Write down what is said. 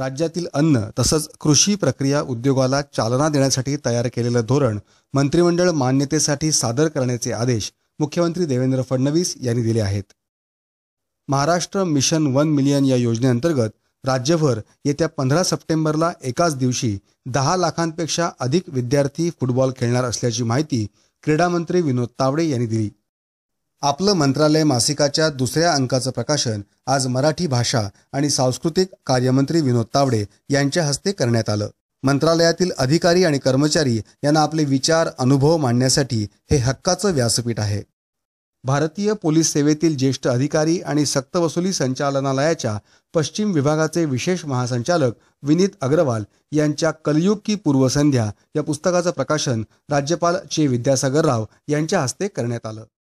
राज्यातील अन्न तसंच कृषी प्रक्रिया उद्योगाला चालना देण्यासाठी तयार केलेलं धोरण मंत्रिमंडळ मान्यतेसाठी सादर करण्याचे आदेश मुख्यमंत्री देवेंद्र फडणवीस यांनी दिले आहेत महाराष्ट्र मिशन वन मिलियन या योजनेअंतर्गत राज्यभर येत्या पंधरा सप्टेंबरला एकाच दिवशी दहा लाखांपेक्षा अधिक विद्यार्थी फुटबॉल खेळणार असल्याची माहिती क्रीडामंत्री विनोद तावडे यांनी दिली आपलं मंत्रालय मासिकाच्या दुसऱ्या अंकाचं प्रकाशन आज मराठी भाषा आणि सांस्कृतिक कार्यमंत्री विनोद तावडे यांच्या हस्ते करण्यात आलं मंत्रालयातील अधिकारी आणि कर्मचारी यांना आपले विचार अनुभव मांडण्यासाठी हे हक्काचं व्यासपीठ आहे भारतीय पोलीस सेवेतील ज्येष्ठ अधिकारी आणि सक्तवसुली संचालनालयाच्या पश्चिम विभागाचे विशेष महासंचालक विनीत अग्रवाल यांच्या कलयुग की पूर्वसंध्या या पुस्तकाचं प्रकाशन राज्यपाल चे विद्यासागर राव यांच्या हस्ते करण्यात आलं